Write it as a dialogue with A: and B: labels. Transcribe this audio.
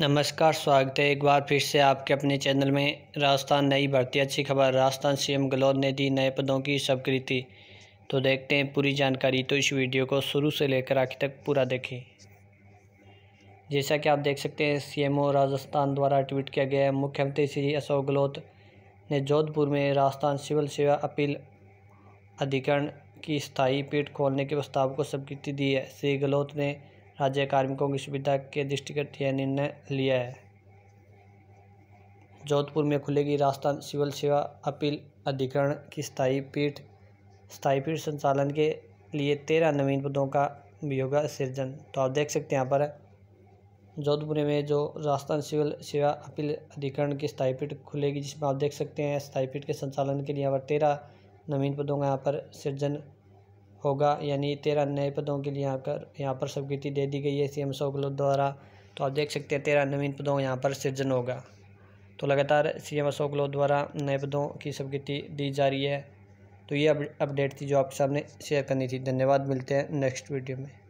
A: नमस्कार स्वागत है एक बार फिर से आपके अपने चैनल में राजस्थान नई भर्ती अच्छी खबर राजस्थान सीएम गहलोत ने दी नए पदों की स्वीकृति तो देखते हैं पूरी जानकारी तो इस वीडियो को शुरू से लेकर आखिर तक पूरा देखें जैसा कि आप देख सकते हैं सीएमओ राजस्थान द्वारा ट्वीट किया गया है मुख्यमंत्री श्री अशोक गहलोत ने जोधपुर में राजस्थान सिविल सेवा अपील अधिकरण की स्थायी पीठ खोलने के प्रस्ताव को स्वीकृति दी है श्री गहलोत ने राज्य कार्मिकों की सुविधा के दृष्टिगत यह निर्णय लिया है जोधपुर में खुलेगी राजस्थान सिविल सेवा अपील अधिकरण की स्थायी पीठ स्थायी पीठ संचालन के लिए तेरह नवीन पदों का भी होगा सृजन तो आप देख सकते हैं यहाँ पर जोधपुर में जो राजस्थान सिविल सेवा अपील अधिकरण की स्थायी पीठ खुलेगी जिसमें आप देख सकते हैं स्थायी पीठ के संचालन के लिए यहाँ पर तेरह नवीन पदों का यहाँ पर सृजन होगा यानी तेरह नए पदों के लिए यहाँ कर यहाँ पर स्वीकृति दे दी गई है सी एम सोगलत द्वारा तो आप देख सकते हैं तेरह नवीन पदों यहाँ पर सृजन होगा तो लगातार सी एम अशोक द्वारा नए पदों की स्वीकृति दी जा रही है तो ये अपडेट थी जो आपके सामने शेयर करनी थी धन्यवाद मिलते हैं नेक्स्ट वीडियो में